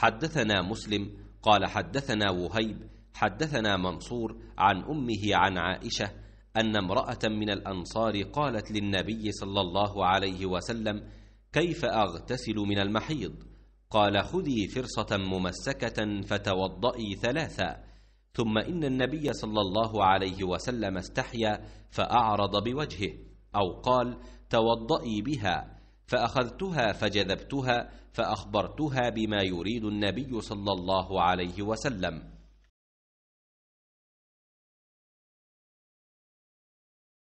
حدثنا مسلم قال حدثنا وهيب حدثنا منصور عن امه عن عائشه ان امراه من الانصار قالت للنبي صلى الله عليه وسلم كيف اغتسل من المحيض قال خذي فرصه ممسكه فتوضئي ثلاثا ثم ان النبي صلى الله عليه وسلم استحيا فاعرض بوجهه او قال توضئي بها فاخذتها فجذبتها فاخبرتها بما يريد النبي صلى الله عليه وسلم